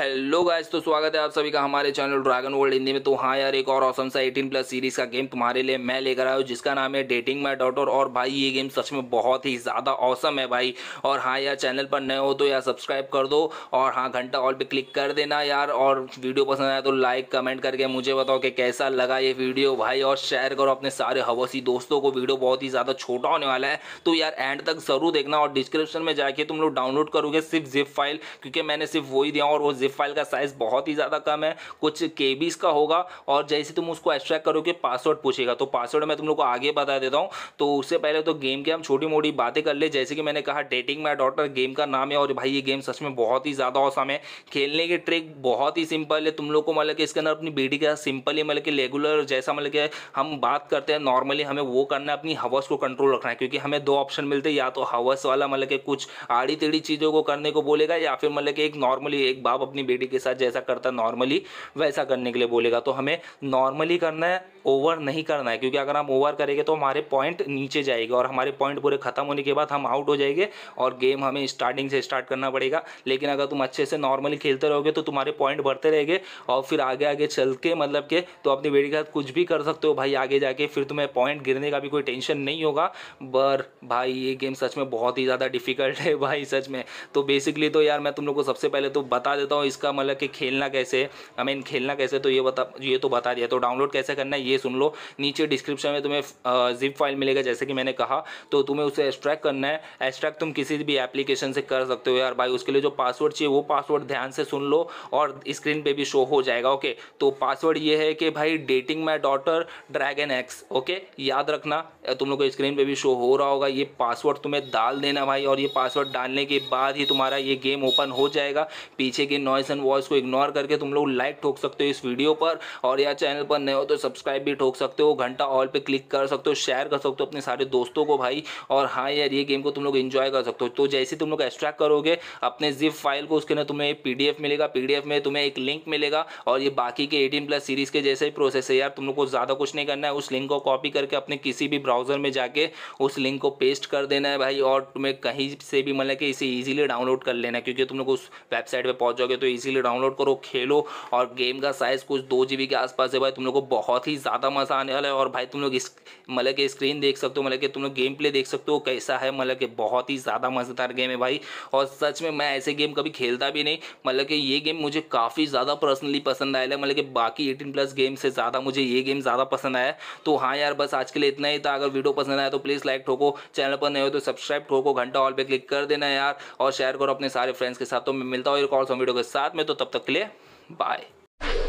hello guys तो स्वागत है आप सभी का हमारे चैनल ड्रैगन वर्ल्ड हिंदी में तो हाँ यार एक और ऑसम सा 18 प्लस सीरीज का गेम तुम्हारे लिए मैं लेकर आया हूँ जिसका नाम है डेटिंग माय डॉटर और भाई ये गेम सच में बहुत ही ज़्यादा औसम है भाई और हाँ यार चैनल पर नए हो तो यार सब्सक्राइब कर दो और हाँ घंटा ऑल पर क्लिक कर देना यार और वीडियो पसंद आया तो लाइक कमेंट करके मुझे बताओ कि कैसा लगा ये वीडियो भाई और शेयर करो अपने सारे हवसी दोस्तों को वीडियो बहुत ही ज़्यादा छोटा होने वाला है तो यार एंड तक ज़रूर देखना और डिस्क्रिप्शन में जाके तुम लोग डाउनलोड करोगे सिर्फ जिप फाइल क्योंकि मैंने सिर्फ वही दिया और वो जिप फाइल का साइज़ बहुत ही ज़्यादा कम है कुछ के का होगा और जैसे तुम उसको एक्स्ट्रैक्ट करोगे पासवर्ड पूछेगा तो पासवर्ड मैं तुम लोग को आगे बता देता हूँ तो उससे पहले तो गेम के हम छोटी मोटी बातें कर ले जैसे कि मैंने कहा डेटिंग माई डॉटर गेम का नाम है और भाई ये गेम सच में बहुत ही ज़्यादा औसम है खेलने की ट्रिक बहुत ही सिंपल है तुम लोग को मतलब कि इसके अंदर अपनी बेटी का सिंपली मतलब कि रेगुलर जैसा मतलब कि हम बात करते हैं नॉर्मली हमें वो करना है अपनी हवस को कंट्रोल रखना है क्योंकि हमें दो ऑप्शन मिलते हैं या तो हवस वाला मतलब कि कुछ आड़ी टेढ़ी चीज़ों को करने को बोलेगा या फिर मतलब कि एक नॉर्मली एक बाप अपने अपनी बेटी के साथ जैसा करता नॉर्मली वैसा करने के लिए बोलेगा तो हमें नॉर्मली करना है ओवर नहीं करना है क्योंकि अगर हम ओवर करेंगे तो हमारे पॉइंट नीचे जाएगा और हमारे पॉइंट पूरे खत्म होने के बाद हम आउट हो जाएंगे और गेम हमें स्टार्टिंग से स्टार्ट करना पड़ेगा लेकिन अगर तुम अच्छे से नॉर्मली खेलते रहोगे तो तुम्हारे पॉइंट बढ़ते रहेंगे और फिर आगे आगे चल के मतलब के तो अपनी बेटी के साथ कुछ भी कर सकते हो भाई आगे जाके फिर तुम्हें पॉइंट गिरने का भी कोई टेंशन नहीं होगा पर भाई ये गेम सच में बहुत ही ज़्यादा डिफिकल्ट है भाई सच में तो बेसिकली तो यार मैं तुम लोग को सबसे पहले तो बता देता हूँ इसका मतलब कि खेलना कैसे हमें खेलना कैसे तो ये बता ये तो बता दिया तो डाउनलोड कैसे करना है ये सुन लो नीचे डिस्क्रिप्शन में तुम्हें जिप फाइल मिलेगा जैसे कि मैंने कहा तो तुम्हें उसे एक्स्ट्रैक्ट करना है एक्स्ट्रैक्ट तुम किसी भी एप्लीकेशन से कर सकते हो यार भाई उसके लिए जो पासवर्ड चाहिए वो पासवर्ड ध्यान से सुन लो और स्क्रीन पर भी शो हो जाएगा ओके तो पासवर्ड ये है कि भाई dating my daughter dragon X okay याद रखना तुम लोग को स्क्रीन पर भी शो हो रहा होगा ये पासवर्ड तुम्हें डाल देना भाई और ये पासवर्ड डालने के बाद ही तुम्हारा ये गेम ओपन हो जाएगा पीछे के नॉइज नॉइस एंड वॉइस को इग्नोर करके तुम लोग लाइक ठोक सकते हो इस वीडियो पर और या चैनल पर नए हो तो सब्सक्राइब भी ठोक सकते हो घंटा ऑल पे क्लिक कर सकते हो शेयर कर सकते हो अपने सारे दोस्तों को भाई और हाँ यार ये गेम को तुम लोग इन्जॉय कर सकते हो तो जैसे तुम लोग एक्स्ट्रैक्ट करोगे अपने जिप फाइल को उसके अंदर तुम्हें पी मिलेगा पी में तुम्हें एक लिंक मिलेगा और ये बाकी के एटीन प्लस सीरीज़ के जैसे ही प्रोसेस है यार तुम लोग को ज़्यादा कुछ नहीं करना है उस लिंक को कॉपी करके अपने किसी भी ब्राउज़र में जाके उस लिंक को पेस्ट कर देना है भाई और तुम्हें कहीं से भी मतलब कि इसे ईजिली डाउनलोड कर लेना क्योंकि तुम लोग उस वेबसाइट पर पहुँच जाओगे तो इजीली डाउनलोड करो खेलो और गेम का साइज़ कुछ दो जी के आसपास है भाई तुम लोग को बहुत ही ज़्यादा मज़ा आने वाला है और भाई तुम लोग इस मतलब के स्क्रीन देख सकते हो मतलब के तुम लोग गेम प्ले देख सकते हो कैसा है मतलब के बहुत ही ज़्यादा मज़ेदार गेम है भाई और सच में मैं ऐसे गेम कभी खेलता भी नहीं मतलब कि ये गेम मुझे काफ़ी ज़्यादा पर्सनली पसंद आया है मतलब कि बाकी एटीन प्लस गेम से ज़्यादा मुझे ये गेम ज़्यादा पसंद आया तो हाँ यार बस आज के लिए इतना ही था अगर वीडियो पसंद आया तो प्लीज़ लाइक ठोको चैनल पर नहीं हो तो सब्सक्राइब ठोको घंटा ऑल पर क्लिक कर देना यार और शेयर करो अपने सारे फ्रेंड्स के साथ तो मैं मिलता हूँ एक और वीडियो के साथ में तो तब तक के लिए बाय